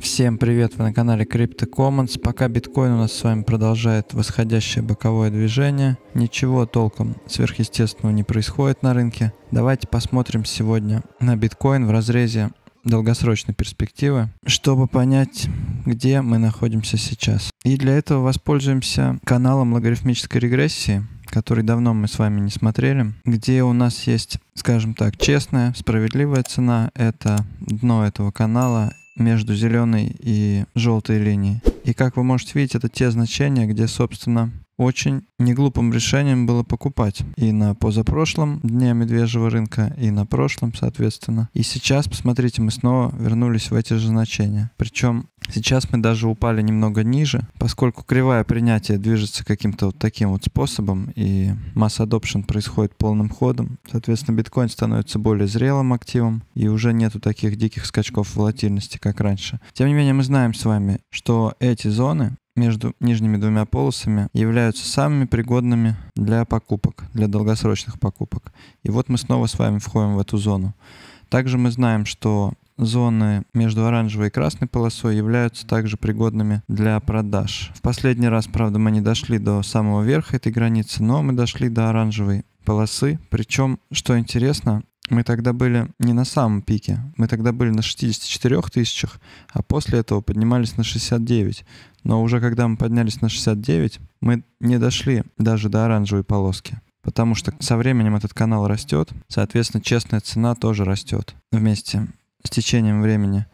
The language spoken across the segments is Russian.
Всем привет, вы на канале Crypto Commons. Пока биткоин у нас с вами продолжает восходящее боковое движение, ничего толком сверхъестественного не происходит на рынке. Давайте посмотрим сегодня на биткоин в разрезе долгосрочной перспективы, чтобы понять, где мы находимся сейчас. И для этого воспользуемся каналом логарифмической регрессии, который давно мы с вами не смотрели, где у нас есть, скажем так, честная, справедливая цена. Это дно этого канала, между зеленой и желтой линией. И как вы можете видеть, это те значения, где, собственно, очень неглупым решением было покупать и на позапрошлом дне медвежьего рынка, и на прошлом, соответственно. И сейчас, посмотрите, мы снова вернулись в эти же значения. Причем сейчас мы даже упали немного ниже, поскольку кривая принятия движется каким-то вот таким вот способом, и масса adoption происходит полным ходом. Соответственно, биткоин становится более зрелым активом, и уже нету таких диких скачков волатильности, как раньше. Тем не менее, мы знаем с вами, что эти зоны между нижними двумя полосами являются самыми пригодными для покупок, для долгосрочных покупок. И вот мы снова с вами входим в эту зону. Также мы знаем, что зоны между оранжевой и красной полосой являются также пригодными для продаж. В последний раз, правда, мы не дошли до самого верха этой границы, но мы дошли до оранжевой полосы. Причем, что интересно, мы тогда были не на самом пике. Мы тогда были на 64 тысячах, а после этого поднимались на 69. Но уже когда мы поднялись на 69, мы не дошли даже до оранжевой полоски. Потому что со временем этот канал растет, соответственно, честная цена тоже растет вместе с течением времени.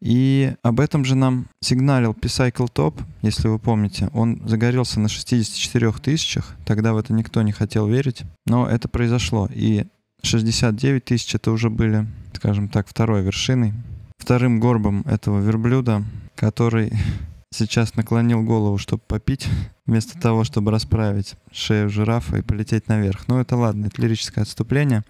И об этом же нам сигналил P-Cycle Top, если вы помните. Он загорелся на 64 тысячах, тогда в это никто не хотел верить, но это произошло. И 69 тысяч это уже были, скажем так, второй вершиной. Вторым горбом этого верблюда, который сейчас наклонил голову, чтобы попить, вместо того, чтобы расправить шею жирафа и полететь наверх. Ну это ладно, это лирическое отступление.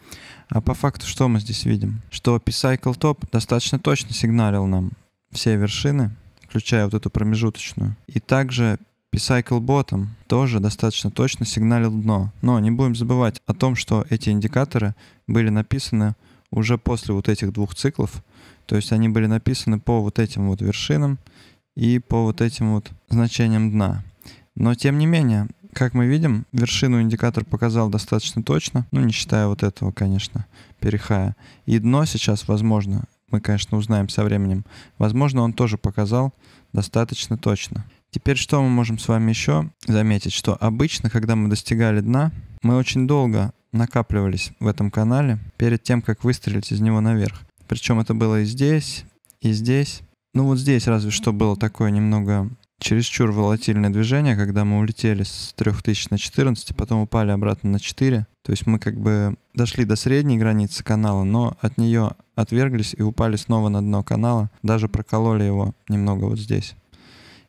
А по факту что мы здесь видим? Что P-Cycle Top достаточно точно сигналил нам все вершины, включая вот эту промежуточную. И также p Bottom тоже достаточно точно сигналил дно. Но не будем забывать о том, что эти индикаторы были написаны уже после вот этих двух циклов. То есть они были написаны по вот этим вот вершинам и по вот этим вот значениям дна. Но тем не менее, как мы видим, вершину индикатор показал достаточно точно, ну не считая вот этого, конечно, перехая. И дно сейчас, возможно, мы, конечно, узнаем со временем, возможно, он тоже показал достаточно точно. Теперь что мы можем с вами еще заметить, что обычно, когда мы достигали дна, мы очень долго накапливались в этом канале перед тем, как выстрелить из него наверх. Причем это было и здесь, и здесь. Ну вот здесь разве что было такое немного чересчур волатильное движение, когда мы улетели с 3000 на 14, а потом упали обратно на 4. То есть мы как бы дошли до средней границы канала, но от нее отверглись и упали снова на дно канала, даже прокололи его немного вот здесь.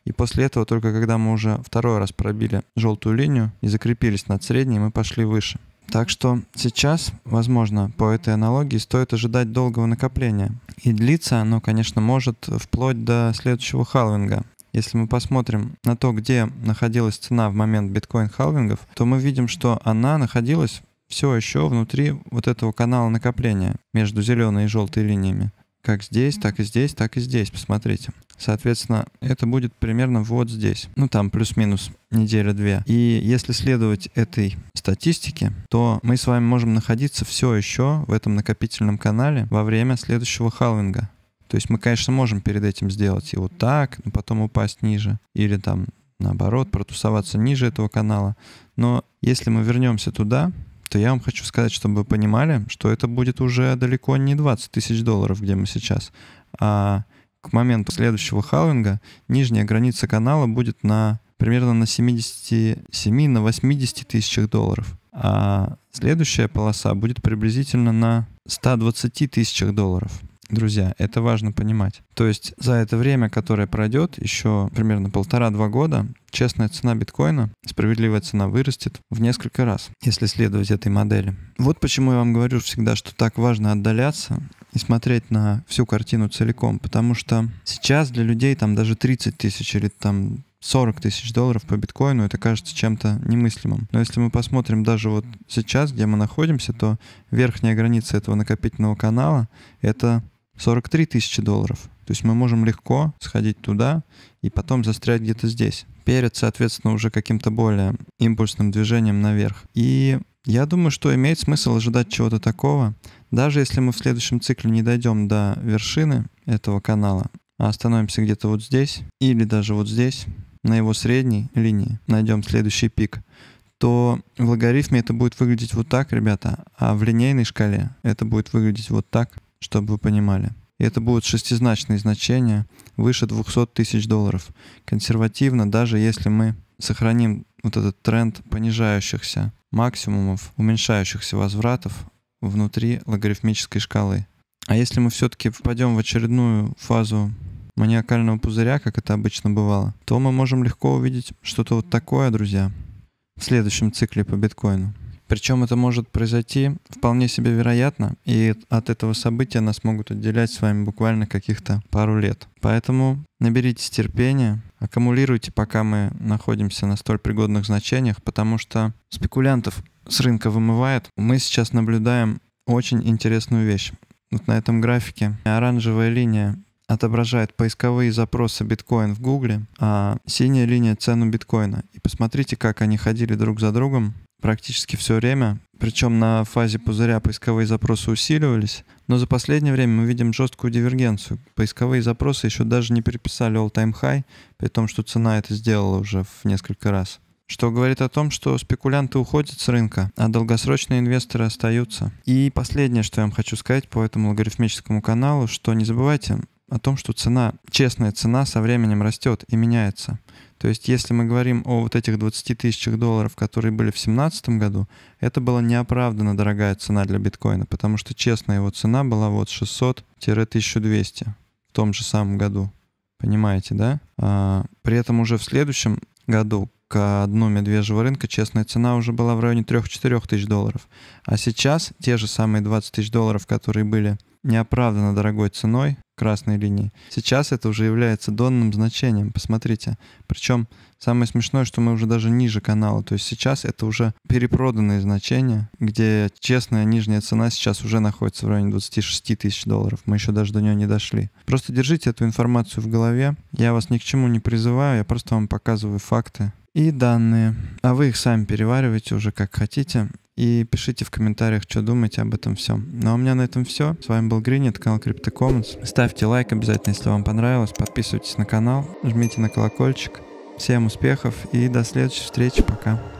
И после этого, только когда мы уже второй раз пробили желтую линию и закрепились над средней, мы пошли выше. Так что сейчас, возможно, по этой аналогии стоит ожидать долгого накопления. И длиться оно, конечно, может вплоть до следующего халвинга. Если мы посмотрим на то, где находилась цена в момент биткоин-халвингов, то мы видим, что она находилась все еще внутри вот этого канала накопления между зеленой и желтой линиями. Как здесь, так и здесь, так и здесь. Посмотрите. Соответственно, это будет примерно вот здесь. Ну, там плюс-минус неделя-две. И если следовать этой статистике, то мы с вами можем находиться все еще в этом накопительном канале во время следующего халвинга. То есть мы, конечно, можем перед этим сделать и вот так, но потом упасть ниже. Или там, наоборот, протусоваться ниже этого канала. Но если мы вернемся туда, то я вам хочу сказать, чтобы вы понимали, что это будет уже далеко не 20 тысяч долларов, где мы сейчас, а к моменту следующего халвинга нижняя граница канала будет на примерно на 77 на 80 тысячах долларов. А следующая полоса будет приблизительно на 120 тысячах долларов. Друзья, это важно понимать. То есть за это время, которое пройдет, еще примерно полтора-два года, честная цена биткоина, справедливая цена вырастет в несколько раз, если следовать этой модели. Вот почему я вам говорю всегда, что так важно отдаляться и смотреть на всю картину целиком, потому что сейчас для людей там даже 30 тысяч или там 40 тысяч долларов по биткоину, это кажется чем-то немыслимым. Но если мы посмотрим даже вот сейчас, где мы находимся, то верхняя граница этого накопительного канала — это 43 тысячи долларов. То есть мы можем легко сходить туда и потом застрять где-то здесь, перед, соответственно, уже каким-то более импульсным движением наверх. И я думаю, что имеет смысл ожидать чего-то такого, даже если мы в следующем цикле не дойдем до вершины этого канала, а остановимся где-то вот здесь или даже вот здесь, на его средней линии, найдем следующий пик, то в логарифме это будет выглядеть вот так, ребята, а в линейной шкале это будет выглядеть вот так, чтобы вы понимали и это будут шестизначные значения выше 200 тысяч долларов. Консервативно, даже если мы сохраним вот этот тренд понижающихся максимумов, уменьшающихся возвратов внутри логарифмической шкалы. А если мы все-таки впадем в очередную фазу маниакального пузыря, как это обычно бывало, то мы можем легко увидеть что-то вот такое, друзья, в следующем цикле по биткоину. Причем это может произойти вполне себе вероятно, и от этого события нас могут отделять с вами буквально каких-то пару лет. Поэтому наберитесь терпения, аккумулируйте, пока мы находимся на столь пригодных значениях, потому что спекулянтов с рынка вымывает. Мы сейчас наблюдаем очень интересную вещь. Вот на этом графике оранжевая линия отображает поисковые запросы биткоин в Гугле, а синяя линия цену биткоина. И посмотрите, как они ходили друг за другом практически все время. Причем на фазе пузыря поисковые запросы усиливались, но за последнее время мы видим жесткую дивергенцию. Поисковые запросы еще даже не переписали all-time high, при том, что цена это сделала уже в несколько раз. Что говорит о том, что спекулянты уходят с рынка, а долгосрочные инвесторы остаются. И последнее, что я вам хочу сказать по этому логарифмическому каналу, что не забывайте о том, что цена, честная цена со временем растет и меняется. То есть если мы говорим о вот этих 20 тысячах долларов, которые были в 2017 году, это была неоправданно дорогая цена для биткоина, потому что честная его цена была вот 600-1200 в том же самом году. Понимаете, да? А, при этом уже в следующем году к дну медвежьего рынка честная цена уже была в районе 3-4 тысяч долларов. А сейчас те же самые 20 тысяч долларов, которые были неоправданно дорогой ценой, красной линии. Сейчас это уже является донным значением, посмотрите. Причем самое смешное, что мы уже даже ниже канала, то есть сейчас это уже перепроданные значения, где честная нижняя цена сейчас уже находится в районе 26 тысяч долларов, мы еще даже до нее не дошли. Просто держите эту информацию в голове, я вас ни к чему не призываю, я просто вам показываю факты и данные, а вы их сами переваривайте уже как хотите. И пишите в комментариях, что думаете об этом всем. Ну а у меня на этом все. С вами был Гринет это канал CryptoCommons. Ставьте лайк обязательно, если вам понравилось. Подписывайтесь на канал, жмите на колокольчик. Всем успехов и до следующей встречи. Пока.